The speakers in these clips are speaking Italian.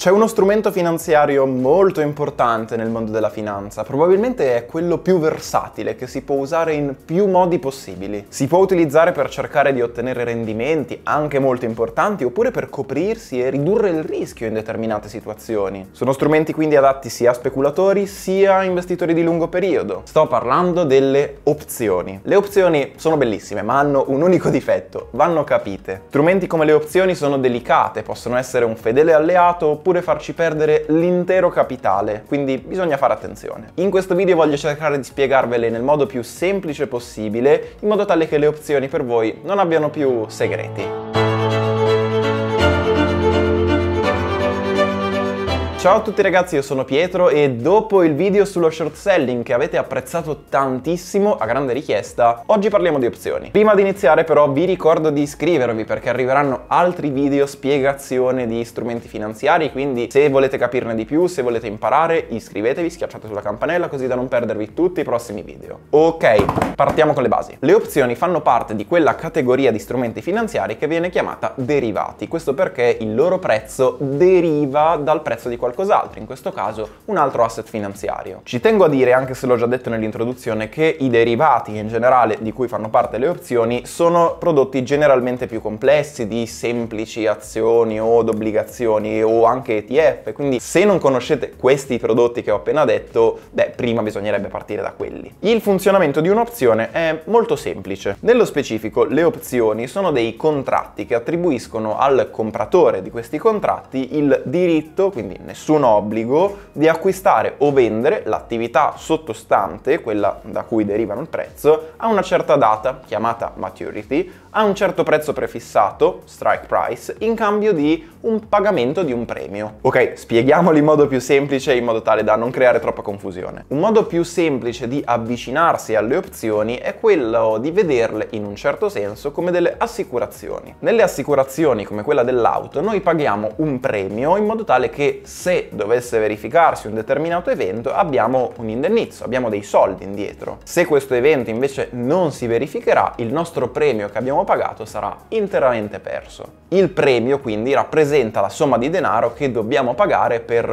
C'è uno strumento finanziario molto importante nel mondo della finanza, probabilmente è quello più versatile che si può usare in più modi possibili. Si può utilizzare per cercare di ottenere rendimenti, anche molto importanti, oppure per coprirsi e ridurre il rischio in determinate situazioni. Sono strumenti quindi adatti sia a speculatori sia a investitori di lungo periodo. Sto parlando delle opzioni. Le opzioni sono bellissime, ma hanno un unico difetto, vanno capite. Strumenti come le opzioni sono delicate, possono essere un fedele alleato oppure oppure farci perdere l'intero capitale, quindi bisogna fare attenzione. In questo video voglio cercare di spiegarvele nel modo più semplice possibile, in modo tale che le opzioni per voi non abbiano più segreti. Ciao a tutti ragazzi, io sono Pietro e dopo il video sullo short selling che avete apprezzato tantissimo a grande richiesta, oggi parliamo di opzioni. Prima di iniziare però vi ricordo di iscrivervi perché arriveranno altri video spiegazione di strumenti finanziari, quindi se volete capirne di più, se volete imparare, iscrivetevi, schiacciate sulla campanella così da non perdervi tutti i prossimi video. Ok, partiamo con le basi. Le opzioni fanno parte di quella categoria di strumenti finanziari che viene chiamata derivati, questo perché il loro prezzo deriva dal prezzo di qualcosa qualcos'altro, in questo caso un altro asset finanziario. Ci tengo a dire, anche se l'ho già detto nell'introduzione, che i derivati in generale di cui fanno parte le opzioni sono prodotti generalmente più complessi di semplici azioni o obbligazioni o anche ETF, quindi se non conoscete questi prodotti che ho appena detto, beh, prima bisognerebbe partire da quelli. Il funzionamento di un'opzione è molto semplice. Nello specifico, le opzioni sono dei contratti che attribuiscono al compratore di questi contratti il diritto, quindi nessuno nessun obbligo di acquistare o vendere l'attività sottostante, quella da cui derivano il prezzo, a una certa data, chiamata maturity, a un certo prezzo prefissato, strike price, in cambio di un pagamento di un premio. Ok, spieghiamolo in modo più semplice in modo tale da non creare troppa confusione. Un modo più semplice di avvicinarsi alle opzioni è quello di vederle in un certo senso come delle assicurazioni. Nelle assicurazioni come quella dell'auto noi paghiamo un premio in modo tale che se dovesse verificarsi un determinato evento abbiamo un indennizzo, abbiamo dei soldi indietro. Se questo evento invece non si verificherà, il nostro premio che abbiamo abbiamo pagato sarà interamente perso. Il premio quindi rappresenta la somma di denaro che dobbiamo pagare per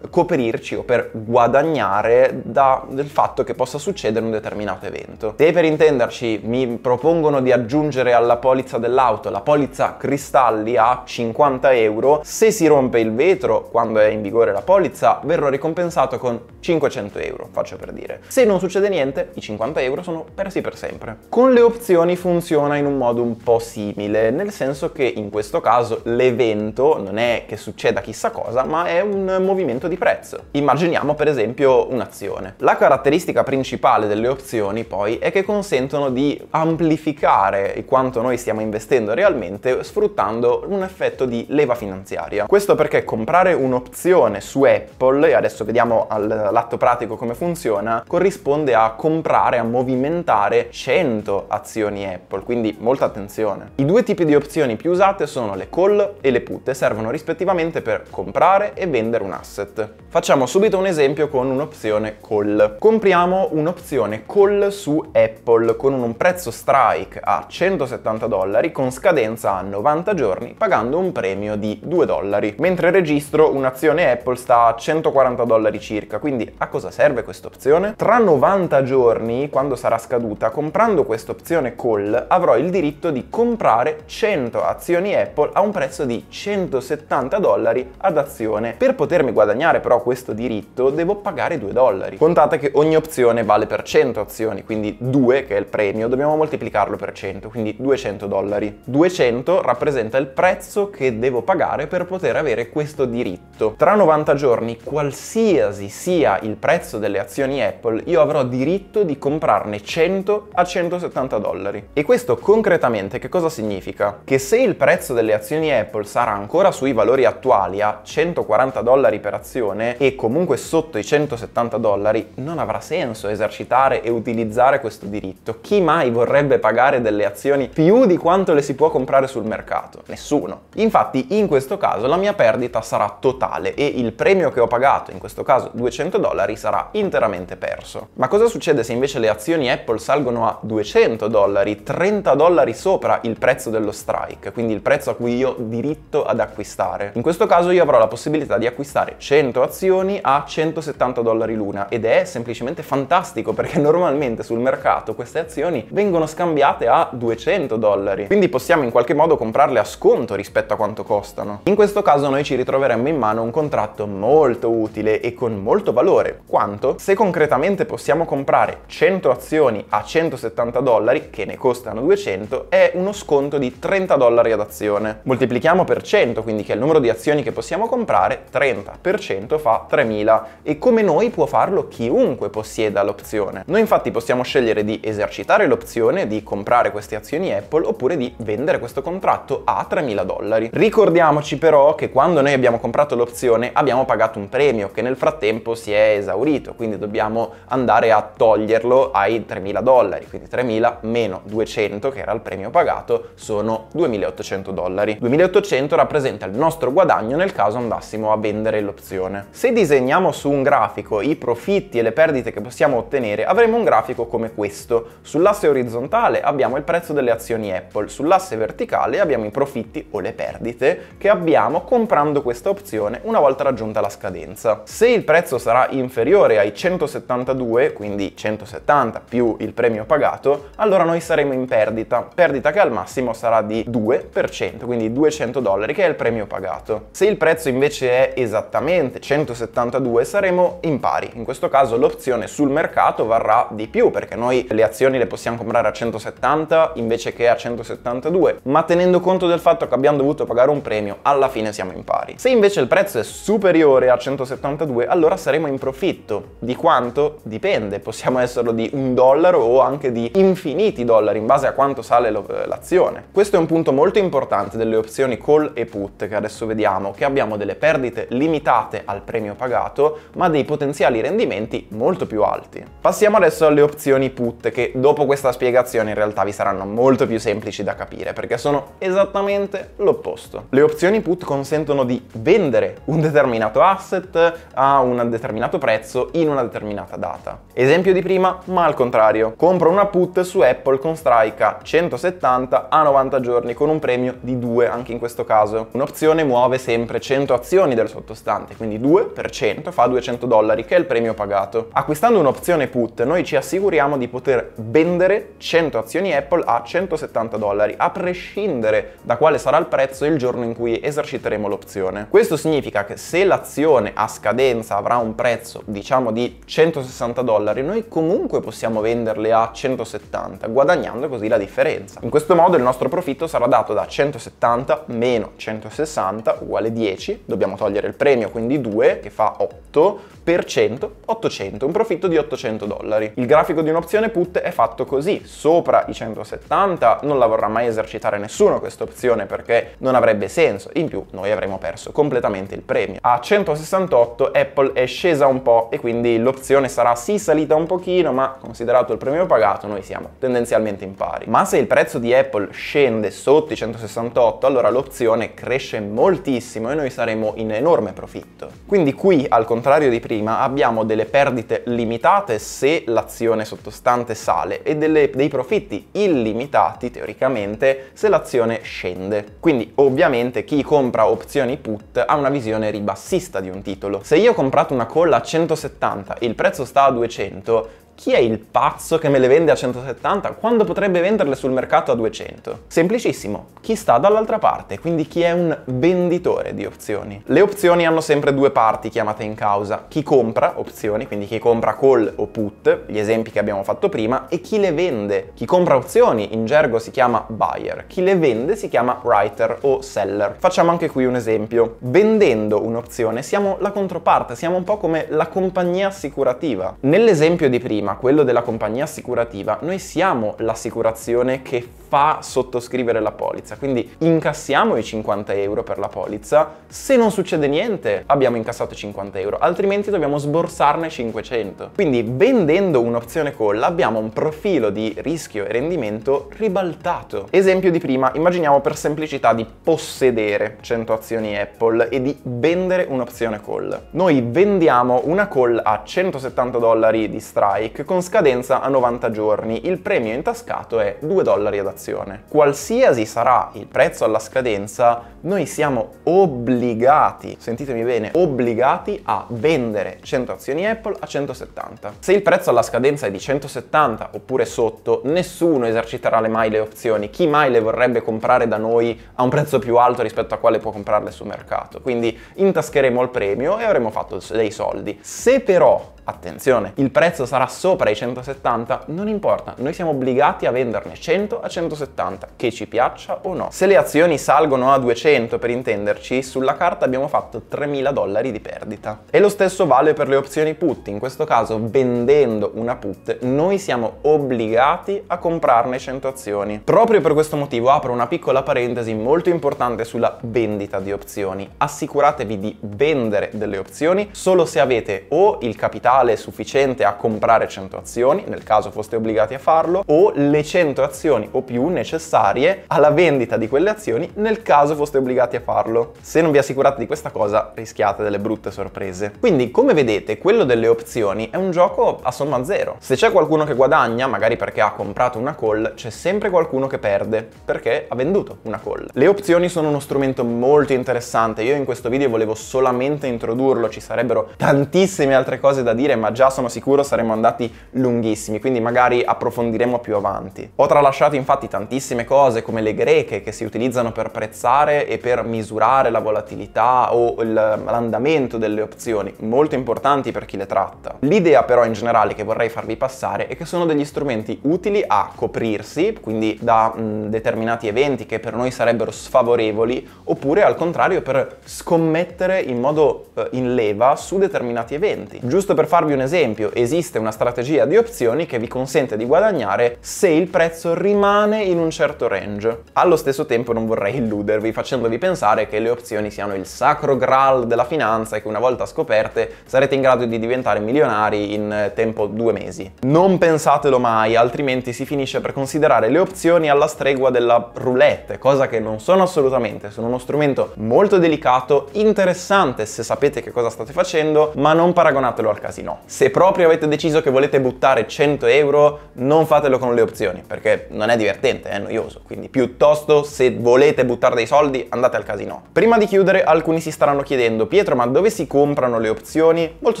coprirci o per guadagnare dal fatto che possa succedere un determinato evento. Se per intenderci mi propongono di aggiungere alla polizza dell'auto la polizza cristalli a 50 euro, se si rompe il vetro quando è in vigore la polizza verrò ricompensato con 500 euro, faccio per dire. Se non succede niente, i 50 euro sono persi per sempre. Con le opzioni funziona in un modo modo un po' simile, nel senso che in questo caso l'evento non è che succeda chissà cosa, ma è un movimento di prezzo. Immaginiamo per esempio un'azione. La caratteristica principale delle opzioni poi è che consentono di amplificare quanto noi stiamo investendo realmente sfruttando un effetto di leva finanziaria. Questo perché comprare un'opzione su Apple, e adesso vediamo all'atto pratico come funziona, corrisponde a comprare, a movimentare 100 azioni Apple, quindi molta attenzione. I due tipi di opzioni più usate sono le call e le put e servono rispettivamente per comprare e vendere un asset. Facciamo subito un esempio con un'opzione call. Compriamo un'opzione call su Apple con un prezzo strike a 170 dollari con scadenza a 90 giorni pagando un premio di 2 dollari, mentre registro un'azione Apple sta a 140 dollari circa, quindi a cosa serve questa opzione? Tra 90 giorni, quando sarà scaduta, comprando questa opzione call avrò il diritto diritto di comprare 100 azioni Apple a un prezzo di 170 dollari ad azione. Per potermi guadagnare però questo diritto devo pagare 2 dollari. Contate che ogni opzione vale per 100 azioni, quindi 2 che è il premio, dobbiamo moltiplicarlo per 100, quindi 200 dollari. 200 rappresenta il prezzo che devo pagare per poter avere questo diritto. Tra 90 giorni, qualsiasi sia il prezzo delle azioni Apple, io avrò diritto di comprarne 100 a 170 dollari. E questo concretamente esattamente che cosa significa? Che se il prezzo delle azioni Apple sarà ancora sui valori attuali a 140 dollari per azione e comunque sotto i 170 dollari, non avrà senso esercitare e utilizzare questo diritto. Chi mai vorrebbe pagare delle azioni più di quanto le si può comprare sul mercato? Nessuno. Infatti in questo caso la mia perdita sarà totale e il premio che ho pagato, in questo caso 200 dollari, sarà interamente perso. Ma cosa succede se invece le azioni Apple salgono a 200 dollari, 30 dollari sopra il prezzo dello strike, quindi il prezzo a cui io ho diritto ad acquistare. In questo caso io avrò la possibilità di acquistare 100 azioni a 170 dollari l'una ed è semplicemente fantastico perché normalmente sul mercato queste azioni vengono scambiate a 200 dollari, quindi possiamo in qualche modo comprarle a sconto rispetto a quanto costano. In questo caso noi ci ritroveremmo in mano un contratto molto utile e con molto valore, quanto se concretamente possiamo comprare 100 azioni a 170 dollari che ne costano 200 è uno sconto di 30 dollari ad azione. Moltiplichiamo per 100, quindi che è il numero di azioni che possiamo comprare, 30 per 100 fa 3000 e come noi può farlo chiunque possieda l'opzione. Noi infatti possiamo scegliere di esercitare l'opzione di comprare queste azioni Apple oppure di vendere questo contratto a 3000 dollari. Ricordiamoci però che quando noi abbiamo comprato l'opzione abbiamo pagato un premio che nel frattempo si è esaurito, quindi dobbiamo andare a toglierlo ai 3000 dollari, quindi 3000 meno 200 che era il premio pagato sono 2.800 dollari. 2.800 rappresenta il nostro guadagno nel caso andassimo a vendere l'opzione. Se disegniamo su un grafico i profitti e le perdite che possiamo ottenere, avremo un grafico come questo. Sull'asse orizzontale abbiamo il prezzo delle azioni Apple, sull'asse verticale abbiamo i profitti o le perdite che abbiamo comprando questa opzione una volta raggiunta la scadenza. Se il prezzo sarà inferiore ai 172, quindi 170 più il premio pagato, allora noi saremo in perdita perdita che al massimo sarà di 2%, quindi 200 dollari, che è il premio pagato. Se il prezzo invece è esattamente 172, saremo in pari. In questo caso l'opzione sul mercato varrà di più, perché noi le azioni le possiamo comprare a 170 invece che a 172, ma tenendo conto del fatto che abbiamo dovuto pagare un premio, alla fine siamo in pari. Se invece il prezzo è superiore a 172, allora saremo in profitto. Di quanto? Dipende, possiamo esserlo di un dollaro o anche di infiniti dollari, in base a quanto sale vale eh, l'azione. Questo è un punto molto importante delle opzioni call e put che adesso vediamo, che abbiamo delle perdite limitate al premio pagato, ma dei potenziali rendimenti molto più alti. Passiamo adesso alle opzioni put, che dopo questa spiegazione in realtà vi saranno molto più semplici da capire, perché sono esattamente l'opposto. Le opzioni put consentono di vendere un determinato asset a un determinato prezzo in una determinata data. Esempio di prima, ma al contrario. Compro una put su Apple con strike a 100 170 a 90 giorni con un premio di 2 anche in questo caso. Un'opzione muove sempre 100 azioni del sottostante, quindi 2% per 100 fa 200 dollari che è il premio pagato. Acquistando un'opzione put noi ci assicuriamo di poter vendere 100 azioni Apple a 170 dollari a prescindere da quale sarà il prezzo il giorno in cui eserciteremo l'opzione. Questo significa che se l'azione a scadenza avrà un prezzo diciamo di 160 dollari noi comunque possiamo venderle a 170 guadagnando così la differenza differenza. In questo modo il nostro profitto sarà dato da 170 meno 160 uguale 10, dobbiamo togliere il premio quindi 2 che fa 8 per 100, 800, un profitto di 800 dollari. Il grafico di un'opzione put è fatto così, sopra i 170 non la vorrà mai esercitare nessuno questa opzione perché non avrebbe senso, in più noi avremmo perso completamente il premio. A 168 Apple è scesa un po' e quindi l'opzione sarà sì salita un pochino ma considerato il premio pagato noi siamo tendenzialmente in pari. Ma se il premio prezzo di Apple scende sotto i 168, allora l'opzione cresce moltissimo e noi saremo in enorme profitto. Quindi qui, al contrario di prima, abbiamo delle perdite limitate se l'azione sottostante sale e delle, dei profitti illimitati, teoricamente, se l'azione scende. Quindi ovviamente chi compra opzioni put ha una visione ribassista di un titolo. Se io ho comprato una call a 170 e il prezzo sta a 200, chi è il pazzo che me le vende a 170 quando potrebbe venderle sul mercato a 200? Semplicissimo, chi sta dall'altra parte, quindi chi è un venditore di opzioni. Le opzioni hanno sempre due parti chiamate in causa, chi compra opzioni, quindi chi compra call o put, gli esempi che abbiamo fatto prima, e chi le vende. Chi compra opzioni in gergo si chiama buyer, chi le vende si chiama writer o seller. Facciamo anche qui un esempio. Vendendo un'opzione siamo la controparte, siamo un po' come la compagnia assicurativa. Nell'esempio di prima, ma quello della compagnia assicurativa, noi siamo l'assicurazione che fa sottoscrivere la polizza. Quindi incassiamo i 50 euro per la polizza. Se non succede niente, abbiamo incassato 50 euro, altrimenti dobbiamo sborsarne 500. Quindi vendendo un'opzione call abbiamo un profilo di rischio e rendimento ribaltato. Esempio di prima, immaginiamo per semplicità di possedere 100 azioni Apple e di vendere un'opzione call. Noi vendiamo una call a 170 dollari di strike con scadenza a 90 giorni. Il premio intascato è 2 dollari ad azione. Qualsiasi sarà il prezzo alla scadenza, noi siamo obbligati, sentitemi bene, obbligati a vendere 100 azioni Apple a 170. Se il prezzo alla scadenza è di 170 oppure sotto, nessuno eserciterà mai le opzioni. Chi mai le vorrebbe comprare da noi a un prezzo più alto rispetto a quale può comprarle sul mercato? Quindi intascheremo il premio e avremo fatto dei soldi. Se però attenzione, il prezzo sarà sopra i 170, non importa, noi siamo obbligati a venderne 100 a 170, che ci piaccia o no. Se le azioni salgono a 200 per intenderci, sulla carta abbiamo fatto 3.000 dollari di perdita. E lo stesso vale per le opzioni put, in questo caso vendendo una put noi siamo obbligati a comprarne 100 azioni. Proprio per questo motivo apro una piccola parentesi molto importante sulla vendita di opzioni. Assicuratevi di vendere delle opzioni solo se avete o il capitale totale sufficiente a comprare 100 azioni, nel caso foste obbligati a farlo, o le 100 azioni o più necessarie alla vendita di quelle azioni, nel caso foste obbligati a farlo. Se non vi assicurate di questa cosa, rischiate delle brutte sorprese. Quindi, come vedete, quello delle opzioni è un gioco a somma zero. Se c'è qualcuno che guadagna, magari perché ha comprato una call, c'è sempre qualcuno che perde, perché ha venduto una call. Le opzioni sono uno strumento molto interessante, io in questo video volevo solamente introdurlo, ci sarebbero tantissime altre cose da dire approfondire, ma già sono sicuro saremmo andati lunghissimi, quindi magari approfondiremo più avanti. Ho tralasciato infatti tantissime cose come le greche che si utilizzano per prezzare e per misurare la volatilità o l'andamento delle opzioni, molto importanti per chi le tratta. L'idea però in generale che vorrei farvi passare è che sono degli strumenti utili a coprirsi, quindi da mh, determinati eventi che per noi sarebbero sfavorevoli, oppure al contrario per scommettere in modo eh, in leva su determinati eventi. Giusto per fare farvi un esempio, esiste una strategia di opzioni che vi consente di guadagnare se il prezzo rimane in un certo range. Allo stesso tempo non vorrei illudervi facendovi pensare che le opzioni siano il sacro graal della finanza e che una volta scoperte sarete in grado di diventare milionari in eh, tempo due mesi. Non pensatelo mai, altrimenti si finisce per considerare le opzioni alla stregua della roulette, cosa che non sono assolutamente, sono uno strumento molto delicato, interessante se sapete che cosa state facendo, ma non paragonatelo al casino anzi Se proprio avete deciso che volete buttare 100 euro, non fatelo con le opzioni, perché non è divertente, è noioso. Quindi piuttosto, se volete buttare dei soldi, andate al casino. Prima di chiudere, alcuni si staranno chiedendo, Pietro, ma dove si comprano le opzioni? Molto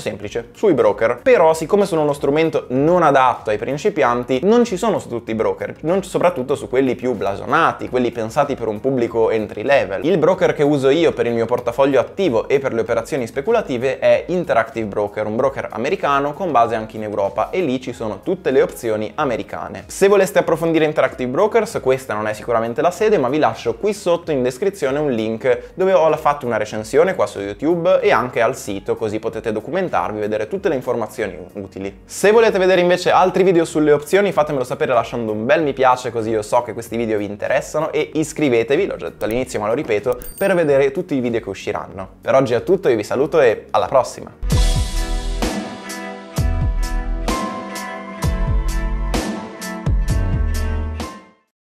semplice, sui broker. Però, siccome sono uno strumento non adatto ai principianti, non ci sono su tutti i broker, non soprattutto su quelli più blasonati, quelli pensati per un pubblico entry level. Il broker che uso io per il mio portafoglio attivo e per le operazioni speculative è Interactive Broker, un broker americano con base anche in Europa e lì ci sono tutte le opzioni americane. Se voleste approfondire Interactive Brokers questa non è sicuramente la sede ma vi lascio qui sotto in descrizione un link dove ho fatto una recensione qua su YouTube e anche al sito così potete documentarvi, e vedere tutte le informazioni utili. Se volete vedere invece altri video sulle opzioni fatemelo sapere lasciando un bel mi piace così io so che questi video vi interessano e iscrivetevi, l'ho già detto all'inizio ma lo ripeto, per vedere tutti i video che usciranno. Per oggi è tutto, io vi saluto e alla prossima!